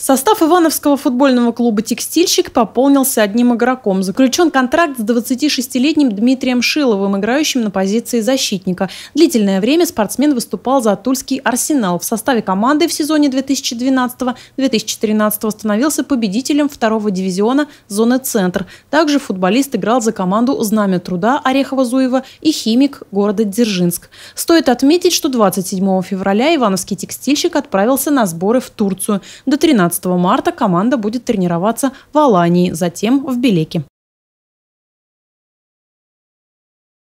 Состав Ивановского футбольного клуба «Текстильщик» пополнился одним игроком. Заключен контракт с 26-летним Дмитрием Шиловым, играющим на позиции защитника. Длительное время спортсмен выступал за Тульский «Арсенал». В составе команды в сезоне 2012-2013 становился победителем второго дивизиона зоны «Центр». Также футболист играл за команду «Знамя труда» Орехова-Зуева и «Химик» города Дзержинск. Стоит отметить, что 27 февраля ивановский текстильщик отправился на сборы в Турцию. До 13 15 марта команда будет тренироваться в Алании, затем в Белеке.